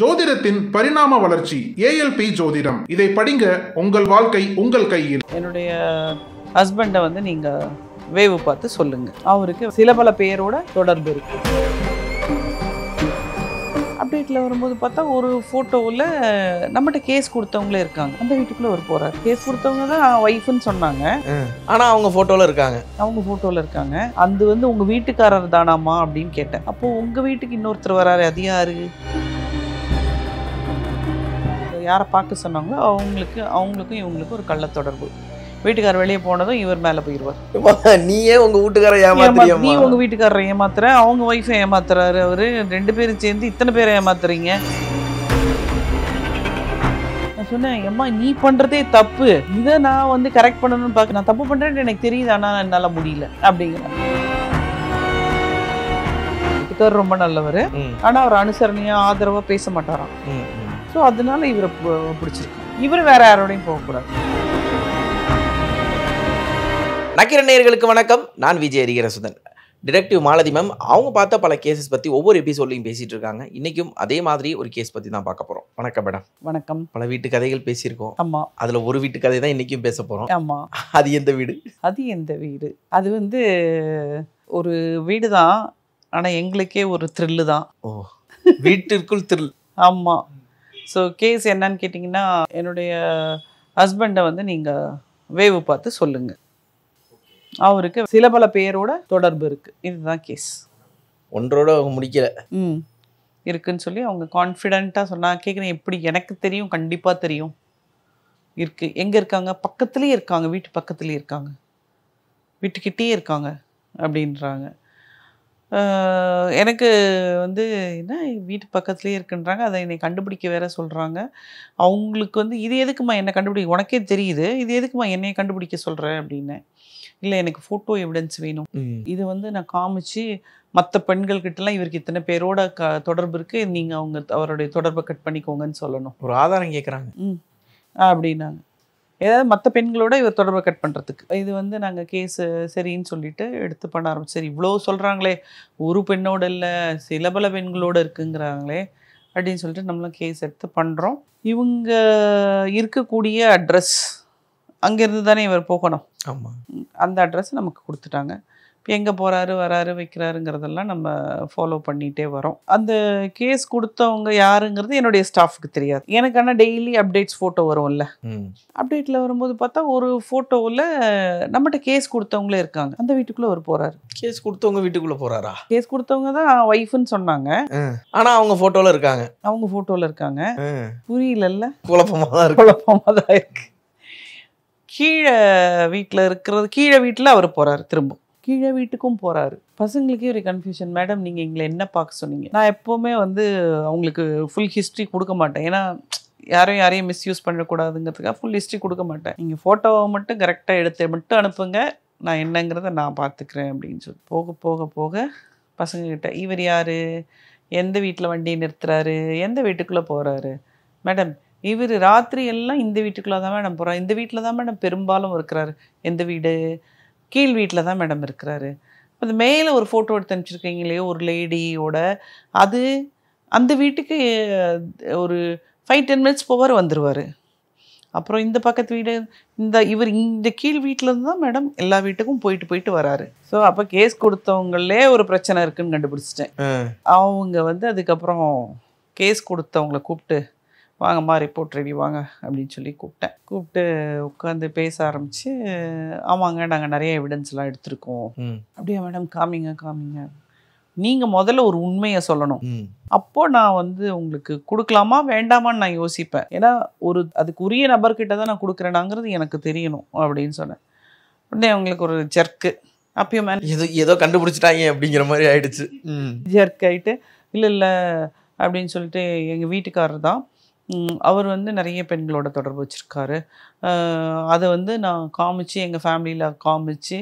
ஜோதிடத்தின் பரிணாம வளர்ச்சி ஏஎல்பி ஜோதிடம் இதை படிங்க உங்கள் வாழ்க்கை உங்கள் கையில் என்னுடைய ஹஸ்பண்டை வந்து நீங்க வேவு பார்த்து சொல்லுங்க அவருக்கு சில பல பேரோட தொடர்பு இருக்கு அப்டேட்டில் வரும்போது பார்த்தா ஒரு ஃபோட்டோவில் நம்மகிட்ட கேஸ் கொடுத்தவங்களே இருக்காங்க அந்த வீட்டுக்குள்ளே ஒரு போறாரு கேஸ் கொடுத்தவங்க தான் ஒய்ஃப்னு சொன்னாங்க ஆனால் அவங்க ஃபோட்டோவில் இருக்காங்க அவங்க ஃபோட்டோவில் இருக்காங்க அது வந்து உங்கள் வீட்டுக்காரர் தானாமா அப்படின்னு கேட்டேன் அப்போது உங்கள் வீட்டுக்கு இன்னொருத்தர் வராரு அது யாரு யாரை பார்க்க சொன்னாங்களோ அவங்களுக்கு அவங்களுக்கும் இவங்களுக்கும் ஒரு கள்ள தொடர்பு வீட்டுக்காரர் வெளியே போனதும் இவர் மேலே போயிடுவார் நீயே உங்க வீட்டுக்கார நீ உங்க வீட்டுக்காரரை ஏமாத்துற அவங்க ஒய்ஃபை ஏமாத்துறாரு அவரு ரெண்டு பேரும் சேர்ந்து இத்தனை பேரை ஏமாத்துறீங்க சொன்னேன் அம்மா நீ பண்ணுறதே தப்பு இதை நான் வந்து கரெக்ட் பண்ணணும்னு பார்க்க நான் தப்பு பண்ணுறேன்னு எனக்கு தெரியுது ஆனால் என்னால் முடியல அப்படிங்கிறேன் ரொம்ப நல்லவர் ஆனால் அவர் அனுசரணையாக ஆதரவாக பேச மாட்டாராம் ஸோ அதனால இவரை பிடிச்சிருக்கு இவர் வேற யாரோடையும் போகக்கூடாது நக்கிர நேயர்களுக்கு வணக்கம் நான் விஜய் ஹரிகரசுதன் டிடெக்டிவ் மாலதி மேம் அவங்க பார்த்த பல கேசஸ் பற்றி ஒவ்வொரு எபிசோட்லையும் பேசிகிட்டு இருக்காங்க இன்றைக்கும் அதே மாதிரி ஒரு கேஸ் பற்றி தான் பார்க்க போகிறோம் வணக்கம் மேடம் வணக்கம் பல வீட்டு கதைகள் பேசியிருக்கோம் ஆமாம் அதில் ஒரு வீட்டு கதை தான் இன்றைக்கும் பேச போகிறோம் ஆமாம் அது எந்த வீடு அது எந்த வீடு அது வந்து ஒரு வீடு தான் ஆனால் எங்களுக்கே ஒரு த்ரில்லு தான் ஓ வீட்டிற்குள் த்ரில் ஆமாம் ஸோ கேஸ் என்னன்னு கேட்டிங்கன்னா என்னுடைய ஹஸ்பண்டை வந்து நீங்கள் வேவு பார்த்து சொல்லுங்கள் அவருக்கு சில பல பேரோட தொடர்பு இருக்குது இதுதான் கேஸ் ஒன்றோட அவங்க முடிக்கல ம் இருக்குன்னு சொல்லி அவங்க கான்ஃபிடென்ட்டாக சொன்னால் கேட்குறேன் எப்படி எனக்கு தெரியும் கண்டிப்பாக தெரியும் இருக்குது எங்கே இருக்காங்க பக்கத்துலேயே இருக்காங்க வீட்டு பக்கத்துலேயே இருக்காங்க வீட்டுக்கிட்டே இருக்காங்க அப்படின்றாங்க எனக்கு வந்து என்ன வீட்டு பக்கத்துலேயே இருக்குன்றாங்க அதை என்னை கண்டுபிடிக்க வேற சொல்கிறாங்க அவங்களுக்கு வந்து இது எதுக்குமா என்னை கண்டுபிடிக்க உனக்கே தெரியுது இது எதுக்குமா என்னையை கண்டுபிடிக்க சொல்கிற அப்படின்னு இல்லை எனக்கு ஃபோட்டோ எவிடன்ஸ் வேணும் இது வந்து நான் காமிச்சு மற்ற பெண்கள்கிட்டலாம் இவருக்கு இத்தனை பேரோட க தொடர்பு இருக்குது நீங்கள் அவங்க அவருடைய தொடர்பை கட் பண்ணிக்கோங்கன்னு சொல்லணும் ஒரு ஆதாரம் கேட்குறாங்க ம் அப்படின்னாங்க ஏதாவது மற்ற பெண்களோட இவர் தொடர்பை கட் பண்ணுறதுக்கு இது வந்து நாங்கள் கேஸு சரின்னு சொல்லிட்டு எடுத்து பண்ண ஆரம்பிச்சு சரி இவ்வளோ சொல்கிறாங்களே ஒரு பெண்ணோட இல்லை சில பல பெண்களோடு இருக்குங்கிறாங்களே அப்படின்னு சொல்லிட்டு நம்மளும் கேஸ் எடுத்து பண்ணுறோம் இவங்க இருக்கக்கூடிய அட்ரஸ் அங்கேருந்து தானே இவர் போகணும் ஆமாம் அந்த அட்ரஸ் நமக்கு கொடுத்துட்டாங்க எங்கே போகிறாரு வராரு வைக்கிறாருங்கிறதெல்லாம் நம்ம ஃபாலோ பண்ணிகிட்டே வரோம் அந்த கேஸ் கொடுத்தவங்க யாருங்கிறது என்னுடைய ஸ்டாஃப்க்கு தெரியாது எனக்கு ஆனால் டெய்லி அப்டேட்ஸ் ஃபோட்டோ வரும்ல அப்டேட்டில் வரும்போது பார்த்தா ஒரு ஃபோட்டோவில் நம்மகிட்ட கேஸ் கொடுத்தவங்களே இருக்காங்க அந்த வீட்டுக்குள்ளே அவர் போகிறாரு கேஸ் கொடுத்தவங்க வீட்டுக்குள்ளே போகிறாரா கேஸ் கொடுத்தவங்க தான் ஒய்ஃப்னு சொன்னாங்க ஆனால் அவங்க ஃபோட்டோவில் இருக்காங்க அவங்க ஃபோட்டோவில் இருக்காங்க புரியலல்ல குழப்பமாக தான் குழப்பமாக தான் இருக்குது கீழே வீட்டில் இருக்கிறது கீழே வீட்டில் அவர் போகிறாரு திரும்ப கீழே வீட்டுக்கும் போகிறாரு பசங்களுக்கே ஒரு கன்ஃபியூஷன் மேடம் நீங்கள் எங்களை என்ன பார்க்க சொன்னீங்க நான் எப்போவுமே வந்து அவங்களுக்கு ஃபுல் ஹிஸ்ட்ரி கொடுக்க மாட்டேன் ஏன்னா யாரையும் யாரையும் மிஸ்யூஸ் பண்ணக்கூடாதுங்கிறதுக்காக ஃபுல் ஹிஸ்ட்ரி கொடுக்க மாட்டேன் நீங்கள் ஃபோட்டோவை மட்டும் கரெக்டாக எடுத்து மட்டும் அனுப்புங்க நான் என்னங்கிறத நான் பார்த்துக்கிறேன் அப்படின்னு சொல்லி போக போக போக பசங்கக்கிட்ட இவர் யார் எந்த வீட்டில் வண்டி நிறுத்துறாரு எந்த வீட்டுக்குள்ளே போகிறாரு மேடம் இவர் ராத்திரி எல்லாம் இந்த வீட்டுக்குள்ளே தான் மேடம் போகிறார் இந்த வீட்டில் தான் மேடம் பெரும்பாலும் இருக்கிறாரு எந்த வீடு கீழ் வீட்டில் தான் மேடம் இருக்கிறாரு அது மேலே ஒரு ஃபோட்டோ எடுத்து அனுப்பிச்சிருக்கீங்களே ஒரு லேடியோட அது அந்த வீட்டுக்கு ஒரு ஃபைவ் டென் மினிட்ஸ் போவார் வந்துடுவார் அப்புறம் இந்த பக்கத்து வீடு இந்த இவர் இந்த கீழ் வீட்டிலேருந்து தான் மேடம் எல்லா வீட்டுக்கும் போயிட்டு போயிட்டு வராரு ஸோ அப்போ கேஸ் கொடுத்தவங்களே ஒரு பிரச்சனை இருக்குன்னு கண்டுபிடிச்சிட்டேன் அவங்க வந்து அதுக்கப்புறம் கேஸ் கொடுத்தவங்களை கூப்பிட்டு வாங்கம்மா ரிப்போர்ட் ரெடி வாங்க அப்படின்னு சொல்லி கூப்பிட்டேன் கூப்பிட்டு உட்காந்து பேச ஆரம்பித்து ஆமாங்க நாங்கள் நிறைய எவிடன்ஸ்லாம் எடுத்திருக்கோம் அப்படியே மேடம் காமிங்க காமிங்க நீங்கள் முதல்ல ஒரு உண்மையை சொல்லணும் அப்போ நான் வந்து உங்களுக்கு கொடுக்கலாமா வேண்டாமான்னு நான் யோசிப்பேன் ஏன்னா ஒரு அதுக்கு உரிய நபர்கிட்ட தான் நான் கொடுக்குறேனாங்கிறது எனக்கு தெரியணும் அப்படின்னு சொன்னேன் உடனே அவங்களுக்கு ஒரு ஜர்க்கு அப்பயும் ஏதோ ஏதோ கண்டுபிடிச்சிட்டாங்க அப்படிங்கிற மாதிரி ஆயிடுச்சு ஜர்க் ஆகிட்டு இல்லை இல்லை அப்படின்னு சொல்லிட்டு எங்கள் வீட்டுக்காரர் தான் அவர் வந்து நிறைய பெண்களோட தொடர்பு வச்சுருக்காரு அதை வந்து நான் காமிச்சு எங்கள் ஃபேமிலியில் காமிச்சு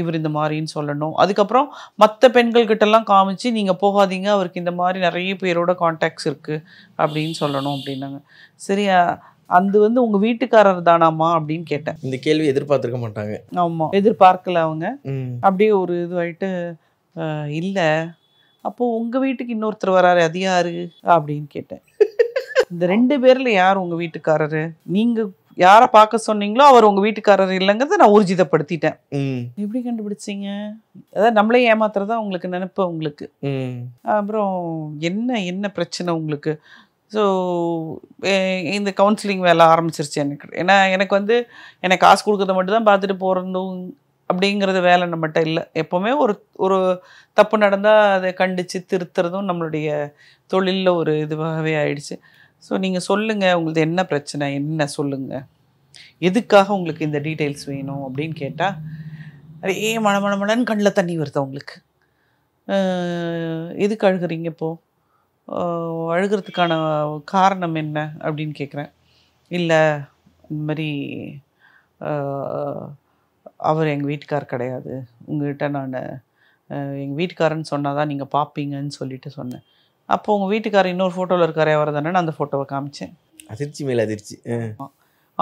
இவர் இந்த மாதிரின்னு சொல்லணும் அதுக்கப்புறம் மற்ற பெண்கள்கிட்டலாம் காமிச்சு நீங்கள் போகாதீங்க அவருக்கு இந்த மாதிரி நிறைய பேரோட காண்டாக்ட்ஸ் இருக்குது அப்படின்னு சொல்லணும் அப்படின்னாங்க சரியா அது வந்து உங்கள் வீட்டுக்காரர் தானாமா அப்படின்னு கேட்டேன் இந்த கேள்வி எதிர்பார்த்துருக்க மாட்டாங்க ஆமாம் எதிர்பார்க்கல அவங்க அப்படியே ஒரு இதுவாயிட்டு இல்லை அப்போது உங்கள் வீட்டுக்கு இன்னொருத்தர் வராரு அது யாரு அப்படின்னு கேட்டேன் இந்த ரெண்டு பேர்ல யார் உங்க வீட்டுக்காரரு நீங்க யாரை பார்க்க சொன்னீங்களோ அவர் உங்க வீட்டுக்காரர் இல்லைங்கிறத நான் ஊர்ஜிதப்படுத்திட்டேன் எப்படி கண்டுபிடிச்சிங்க அதாவது நம்மளே ஏமாத்துறதா உங்களுக்கு நினைப்ப உங்களுக்கு அப்புறம் என்ன என்ன பிரச்சனை உங்களுக்கு ஸோ இந்த கவுன்சிலிங் வேலை ஆரம்பிச்சிருச்சு எனக்கு ஏன்னா எனக்கு வந்து எனக்கு காசு கொடுக்கறத மட்டும் தான் பார்த்துட்டு போகிறதும் அப்படிங்கிறது வேலை நம்மகிட்ட இல்லை எப்போவுமே ஒரு ஒரு தப்பு நடந்தால் அதை கண்டித்து திருத்துறதும் நம்மளுடைய தொழிலில் ஒரு இதுவாகவே ஆயிடுச்சு ஸோ நீங்கள் சொல்லுங்கள் உங்களுக்கு என்ன பிரச்சனை என்ன சொல்லுங்கள் எதுக்காக உங்களுக்கு இந்த டீட்டெயில்ஸ் வேணும் அப்படின்னு கேட்டால் ஏ மழை மழை மழைன்னு கண்ணில் தண்ணி வருது அவங்களுக்கு எதுக்கு அழுகிறீங்க இப்போது அழுகிறதுக்கான காரணம் என்ன அப்படின்னு கேட்குறேன் இல்லை இந்த மாதிரி அவர் எங்கள் வீட்டுக்கார் கிடையாது உங்கள்கிட்ட நான் எங்கள் வீட்டுக்காரன்னு சொன்னால் தான் நீங்கள் பார்ப்பீங்கன்னு சொல்லிட்டு சொன்னேன் அப்போ உங்கள் வீட்டுக்காரர் இன்னொரு ஃபோட்டோவில் இருக்கார் அவர் தானே அந்த ஃபோட்டோவை காமிச்சேன் அதிர்ச்சி மேலே அதிர்ச்சி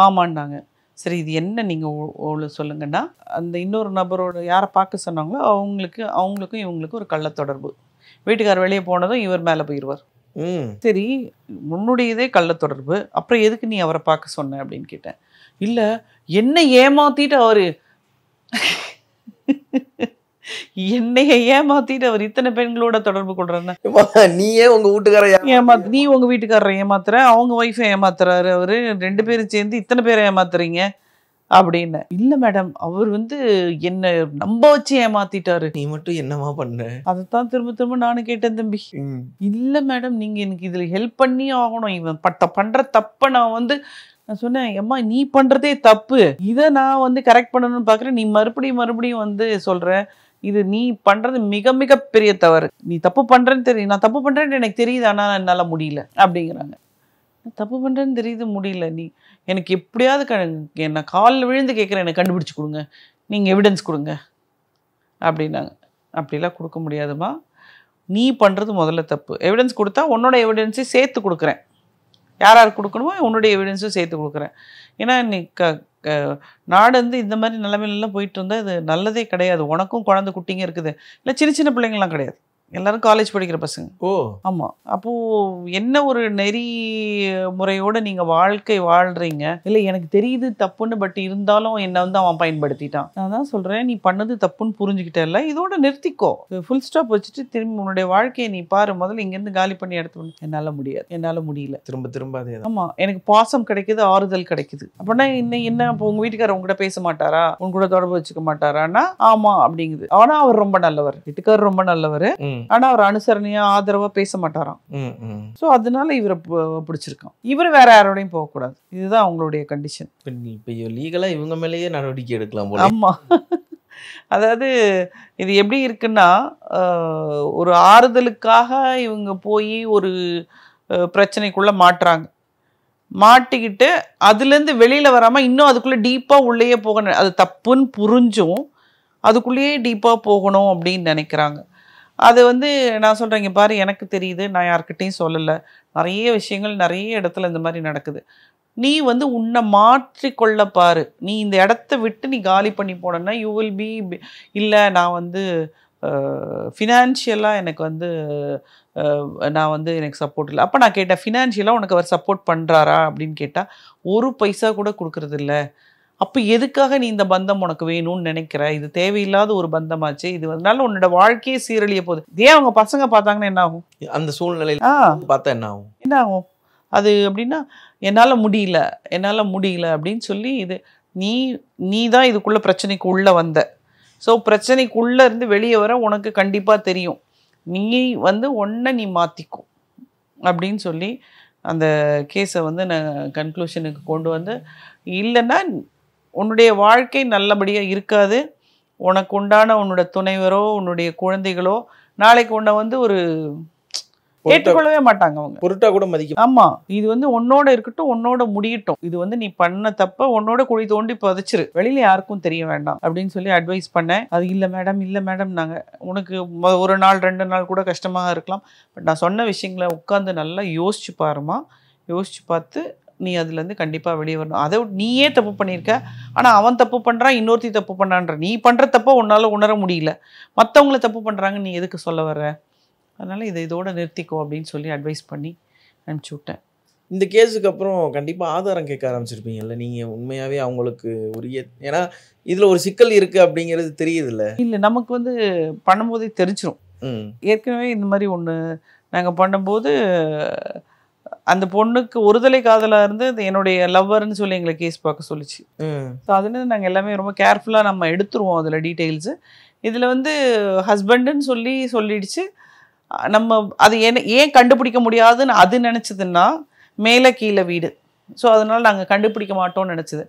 ஆமாண்டாங்க சரி இது என்ன நீங்கள் அவ்வளோ சொல்லுங்கன்னா அந்த இன்னொரு நபரோட யாரை பார்க்க சொன்னாங்களோ அவங்களுக்கு அவங்களுக்கும் இவங்களுக்கும் ஒரு கள்ள தொடர்பு வீட்டுக்கார் வெளியே போனதும் இவர் மேலே போயிடுவார் சரி உன்னுடையதே கள்ள தொடர்பு அப்புறம் எதுக்கு நீ அவரை பார்க்க சொன்ன அப்படின்னு கேட்டேன் இல்லை என்ன ஏமாத்திட்டு அவரு என்னைய ஏமாத்திட்டு அவர் இத்தனை பெண்களோட தொடர்பு கொள்றேன்னு நீயே உங்க வீட்டுக்கார ஏமா நீ உங்க வீட்டுக்காரரை ஏமாத்துற அவங்க ஒய்ஃபை ஏமாத்துறாரு அவரு ரெண்டு பேரும் சேர்ந்து இத்தனை பேரை ஏமாத்துறீங்க அப்படின்னு இல்ல மேடம் அவர் வந்து என்ன நம்ப வச்சு ஏமாத்திட்டாரு நீ மட்டும் என்னமா பண்ண அதைத்தான் திரும்ப திரும்ப நானும் கேட்டேன் தம்பி இல்ல மேடம் நீங்க எனக்கு இதுல ஹெல்ப் பண்ணி ஆகணும் இவன் பட்ட பண்ற தப்ப நான் வந்து நான் சொன்னேன் எம்மா நீ பண்றதே தப்பு இதை நான் வந்து கரெக்ட் பண்ணணும்னு பாக்குறேன் நீ மறுபடியும் மறுபடியும் வந்து சொல்ற இது நீ பண்றது மிக மிக பெரிய தவறு நீ தப்பு பண்றேன்னு தெரியும் நான் தப்பு பண்றேன்னு எனக்கு தெரியுது ஆனால் என்னால் முடியல அப்படிங்கிறாங்க நான் தப்பு பண்ணுறேன்னு தெரியுது முடியல நீ எனக்கு எப்படியாவது க என்ன காலில் விழுந்து கேட்குறேன் எனக்கு கண்டுபிடிச்சி கொடுங்க நீங்கள் எவிடன்ஸ் கொடுங்க அப்படின்னாங்க அப்படிலாம் கொடுக்க முடியாதுமா நீ பண்ணுறது முதல்ல தப்பு எவிடன்ஸ் கொடுத்தா உன்னோட எவிடன்ஸையும் சேர்த்து கொடுக்குறேன் யார் யார் கொடுக்கணுமோ உன்னுடைய எவிடன்ஸும் சேர்த்து கொடுக்குறேன் ஏன்னா நீ க நாடு வந்து இந்த மாதிரி நிலைமையிலலாம் போயிட்டு இருந்தால் இது நல்லதே கிடையாது உனக்கும் குழந்தை குட்டிங்க இருக்குது இல்லை சின்ன சின்ன பிள்ளைங்கள்லாம் கிடையாது எல்லாரும் காலேஜ் படிக்கிற பசங்க ஓ ஆமாம் அப்போது என்ன ஒரு நெறி முறையோட நீங்கள் வாழ்க்கை வாழ்கிறீங்க இல்லை எனக்கு தெரியுது தப்புன்னு பட் இருந்தாலும் என்னை வந்து அவன் பயன்படுத்திட்டான் நான் தான் சொல்கிறேன் நீ பண்ணது தப்புன்னு புரிஞ்சுக்கிட்டே இல்லை இதோட நிறுத்திக்கோ ஃபுல் ஸ்டாப் வச்சுட்டு திரும்பி உன்னுடைய வாழ்க்கையை நீ பாரு முதல்ல இங்கேருந்து காலி பண்ணி எடுத்து என்னால் முடியாது என்னால் முடியல திரும்ப திரும்ப அதே ஆமாம் எனக்கு பாசம் கிடைக்குது ஆறுதல் கிடைக்குது அப்படின்னா இன்னும் என்ன இப்போ உங்கள் வீட்டுக்காரர் உங்ககிட்ட பேச மாட்டாரா உங்க கூட தொடர்பு வச்சுக்க மாட்டாரான்னா ஆமாம் அப்படிங்குது ஆனால் அவர் ரொம்ப நல்லவர் வீட்டுக்காரர் ரொம்ப நல்லவர் ஆனா அவர் அனுசரணையா ஆதரவா பேச மாட்டாராம் ஸோ அதனால இவரை பிடிச்சிருக்கான் இவர் வேற யாரோடையும் போகக்கூடாது இதுதான் அவங்களுடைய கண்டிஷன் இப்ப லீகலா இவங்க மேலேயே நடவடிக்கை எடுக்கலாம் ஆமா அதாவது இது எப்படி இருக்குன்னா ஒரு ஆறுதலுக்காக இவங்க போய் ஒரு பிரச்சனைக்குள்ள மாட்டுறாங்க மாட்டிக்கிட்டு அதுலேருந்து வெளியில் வராமல் இன்னும் அதுக்குள்ளே டீப்பாக உள்ளேயே போகணும் அது தப்புன்னு புரிஞ்சும் அதுக்குள்ளேயே டீப்பாக போகணும் அப்படின்னு நினைக்கிறாங்க அது வந்து நான் சொல்கிறேங்க பாரு எனக்கு தெரியுது நான் யார்கிட்டையும் சொல்லலை நிறைய விஷயங்கள் நிறைய இடத்துல இந்த மாதிரி நடக்குது நீ வந்து உன்னை மாற்றிக்கொள்ள பாரு நீ இந்த இடத்த விட்டு நீ காலி பண்ணி போனன்னா யூ வில் பி இல்லை நான் வந்து ஃபினான்ஷியலாக எனக்கு வந்து நான் வந்து எனக்கு சப்போர்ட் இல்லை அப்போ நான் கேட்டேன் ஃபினான்ஷியலாக உனக்கு அவர் சப்போர்ட் பண்ணுறாரா அப்படின்னு கேட்டால் ஒரு பைசா கூட கொடுக்குறதில்ல அப்போ எதுக்காக நீ இந்த பந்தம் உனக்கு வேணும்னு நினைக்கிற இது தேவையில்லாத ஒரு பந்தமாச்சு இது வந்தாலும் உன்னோட வாழ்க்கையே சீரழிய போகுது ஏன் அவங்க பசங்க பார்த்தாங்கன்னா என்ன ஆகும் அந்த சூழ்நிலையில் பார்த்தா என்ன ஆகும் என்ன ஆகும் அது அப்படின்னா என்னால் முடியல என்னால் முடியல அப்படின்னு சொல்லி இது நீ நீ தான் இதுக்குள்ளே பிரச்சனைக்கு உள்ளே வந்த ஸோ பிரச்சனைக்குள்ளே இருந்து வெளியே வர உனக்கு கண்டிப்பாக தெரியும் நீ வந்து ஒன்றை நீ மாற்றிக்கும் அப்படின்னு சொல்லி அந்த கேஸை வந்து நான் கன்க்ளூஷனுக்கு கொண்டு வந்து இல்லைன்னா உன்னுடைய வாழ்க்கை நல்லபடியாக இருக்காது உனக்கு உண்டான உன்னோட துணைவரோ உன்னுடைய குழந்தைகளோ நாளைக்கு உன்னை வந்து ஒரு ஏற்றுக்கொள்ளவே மாட்டாங்க அவங்க பொருட்டா கூட மதிக்கும் ஆமா இது வந்து உன்னோட இருக்கட்டும் உன்னோட முடியட்டும் இது வந்து நீ பண்ண தப்ப உன்னோட குழி தோண்டி புதைச்சிரு வெளியில யாருக்கும் தெரிய வேண்டாம் அப்படின்னு சொல்லி அட்வைஸ் பண்ணேன் அது இல்ல மேடம் இல்ல மேடம் நாங்க உனக்கு ஒரு நாள் ரெண்டு நாள் கூட கஷ்டமாக இருக்கலாம் பட் நான் சொன்ன விஷயங்களை உட்காந்து நல்லா யோசிச்சு பாருமா யோசிச்சு பார்த்து நீ அதுலேருந்து கண்டிப்பாக வெளியே வரணும் அதை நீயே தப்பு பண்ணியிருக்க ஆனால் அவன் தப்பு பண்ணுறான் இன்னொருத்தி தப்பு பண்ணான்ற நீ பண்ணுற தப்பை உன்னால் உணர முடியல மற்றவங்கள தப்பு பண்ணுறாங்க நீ எதுக்கு சொல்ல வர அதனால் இதை இதோடு நிறுத்திக்கோ அப்படின்னு சொல்லி அட்வைஸ் பண்ணி அனுப்பிச்சி விட்டேன் இந்த கேஸுக்கு அப்புறம் கண்டிப்பாக ஆதாரம் கேட்க ஆரம்பிச்சிருப்பீங்கல்ல நீங்கள் உண்மையாகவே அவங்களுக்கு உரிய ஏன்னா இதில் ஒரு சிக்கல் இருக்குது அப்படிங்கிறது தெரியுதுல்ல இல்லை நமக்கு வந்து பண்ணும்போதே தெரிஞ்சிடும் ஏற்கனவே இந்த மாதிரி ஒன்று நாங்கள் பண்ணும்போது அந்த பொண்ணுக்கு ஒருதலை காதலாக இருந்து என்னுடைய லவ்வர்னு சொல்லி எங்களை கேஸ் பார்க்க சொல்லிச்சு ஸோ அதுலேருந்து நாங்கள் எல்லாமே ரொம்ப கேர்ஃபுல்லாக நம்ம எடுத்துருவோம் அதில் டீட்டெயில்ஸு இதில் வந்து ஹஸ்பண்டுன்னு சொல்லி சொல்லிடுச்சு நம்ம அது என்ன ஏன் கண்டுபிடிக்க முடியாதுன்னு அது நினச்சதுன்னா மேலே கீழே வீடு ஸோ அதனால் நாங்கள் கண்டுபிடிக்க மாட்டோம்னு நினச்சிது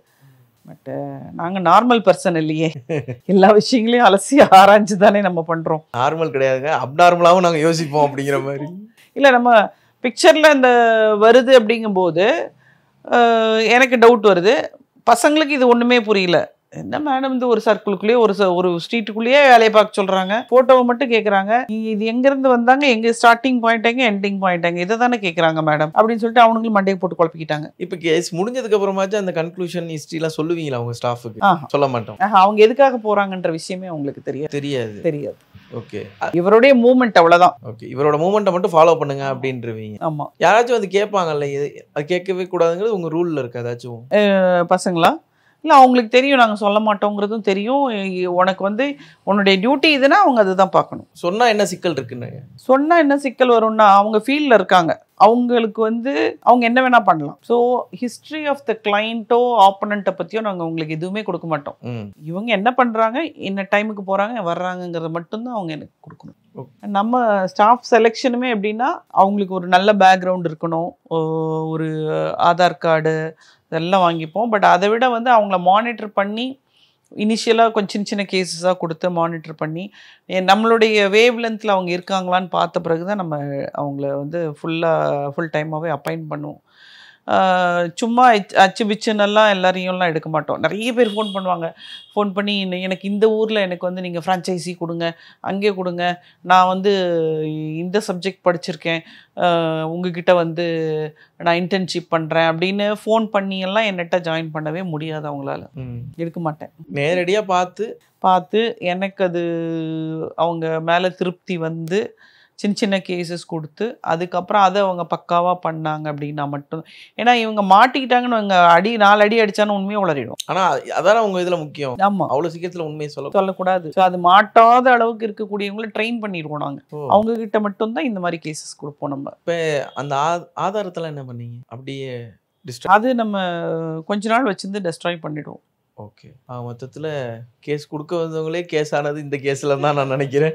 பட்டு நாங்கள் நார்மல் பர்சன் இல்லையே எல்லா விஷயங்களையும் அலசி ஆராய்ஞ்சு தானே நம்ம பண்ணுறோம் நார்மல் கிடையாதுங்க அப்நார்மலாகவும் நாங்கள் யோசிப்போம் அப்படிங்கிற மாதிரி இல்லை நம்ம பிக்சரில் இந்த வருது அப்படிங்கும்போது எனக்கு டவுட் வருது பசங்களுக்கு இது ஒன்றுமே புரியல என்ன மேடம் வந்து ஒரு சர்க்கிளுக்குள்ளேயே ஒரு ஒரு ஸ்ட்ரீட்டுக்குள்ளேயே வேலையை பார்க்க சொல்கிறாங்க ஃபோட்டோவை மட்டும் கேட்குறாங்க இது எங்கேருந்து வந்தாங்க எங்கே ஸ்டார்டிங் பாயிண்ட் எங்கே எண்டிங் பாயிண்ட் எங்கே இதை தானே கேட்குறாங்க மேடம் அப்படின்னு சொல்லிட்டு அவங்களும் மண்டையை போட்டு குழப்பிக்கிட்டாங்க இப்போ கேஸ் முடிஞ்சதுக்கு அப்புறமாச்சும் அந்த கன்க்ளூஷன் ஹிஸ்ட்ரிலாம் சொல்லுவீங்களா அவங்க ஸ்டாஃபுக்கு சொல்ல மாட்டோம் அவங்க எதுக்காக போகிறாங்கன்ற விஷயமே அவங்களுக்கு தெரியாது தெரியாது தெரியாது ஓகே இவருடைய மூமெண்ட் அவ்வளோதான் ஓகே இவரோட மூமெண்ட்டை மட்டும் ஃபாலோ பண்ணுங்க அப்படின்றவீங்க ஆமாம் யாராச்சும் வந்து கேட்பாங்கல்ல இது அது கேட்கவே கூடாதுங்கிறது உங்கள் ரூலில் இருக்கு ஏதாச்சும் பசங்களா இல்லை அவங்களுக்கு தெரியும் நாங்கள் சொல்ல மாட்டோங்கிறதும் தெரியும் உனக்கு வந்து உன்னுடைய டியூட்டி இதுனா அவங்க அதுதான் பார்க்கணும் சொன்னால் என்ன சிக்கல் இருக்குன்னு சொன்னால் என்ன சிக்கல் வரும்னா அவங்க ஃபீல்டில் இருக்காங்க அவங்களுக்கு வந்து அவங்க என்ன வேணால் பண்ணலாம் ஸோ ஹிஸ்ட்ரி ஆஃப் த கிளைண்ட்டோ ஆப்பனண்ட்டை பற்றியோ நாங்கள் அவங்களுக்கு எதுவுமே கொடுக்க மாட்டோம் இவங்க என்ன பண்ணுறாங்க என்ன டைமுக்கு போகிறாங்க வர்றாங்கங்கிறத மட்டும்தான் அவங்க எனக்கு கொடுக்கணும் நம்ம ஸ்டாஃப் செலெக்ஷனுமே எப்படின்னா அவங்களுக்கு ஒரு நல்ல பேக்ரவுண்ட் இருக்கணும் ஒரு ஆதார் கார்டு இதெல்லாம் வாங்கிப்போம் பட் அதை விட வந்து அவங்கள மானிட்டர் பண்ணி இனிஷியலாக கொஞ்சம் சின்ன சின்ன கேஸஸாக கொடுத்து மானிட்டர் பண்ணி நம்மளுடைய வேவ் லென்த்தில் அவங்க இருக்காங்களான்னு பார்த்த பிறகு தான் நம்ம அவங்கள வந்து ஃபுல்லாக ஃபுல் டைமாகவே அப்பாயின்ட் பண்ணுவோம் சும்மா அச்சு பிச்சுன்னெல்லாம் எல்லாரையும்லாம் எடுக்க மாட்டோம் நிறைய பேர் ஃபோன் பண்ணுவாங்க ஃபோன் பண்ணி எனக்கு இந்த ஊரில் எனக்கு வந்து நீங்கள் ஃப்ரான்ச்சைசி கொடுங்க அங்கே கொடுங்க நான் வந்து இந்த சப்ஜெக்ட் படிச்சிருக்கேன் உங்ககிட்ட வந்து நான் இன்டர்ன்ஷிப் பண்ணுறேன் அப்படின்னு ஃபோன் பண்ணியெல்லாம் என்னட்ட ஜாயின் பண்ணவே முடியாது அவங்களால எடுக்க மாட்டேன் நேரடியாக பார்த்து பார்த்து எனக்கு அது அவங்க மேலே திருப்தி வந்து சின்ன சின்ன கேசஸ் கொடுத்து அதுக்கப்புறம் அதை அவங்க பக்காவாக பண்ணாங்க அப்படின்னா மட்டும் ஏன்னா இவங்க மாட்டிக்கிட்டாங்கன்னு அவங்க அடி நாலு அடி அடித்தான்னு உண்மையை உளறிடும் ஆனால் அதான் அவங்க இதில் முக்கியம் ஆமாம் அவ்வளோ சீக்கிரத்தில் உண்மையை சொல்ல சொல்லக்கூடாது ஸோ அது மாட்டாத அளவுக்கு இருக்கக்கூடியவங்களை ட்ரெயின் பண்ணிடுவோம் நாங்கள் அவங்க கிட்ட மட்டும்தான் இந்த மாதிரி கேசஸ் கொடுப்போம் நம்ம இப்போ அந்த ஆதாரத்தில் என்ன பண்ணீங்க அப்படியே அது நம்ம கொஞ்ச நாள் வச்சிருந்து டெஸ்ட்ராய் பண்ணிடுவோம் ஓகே மொத்தத்தில் கேஸ் கொடுக்க வந்தவங்களே கேஸ் ஆனது இந்த கேஸில் தான் நான் நினைக்கிறேன்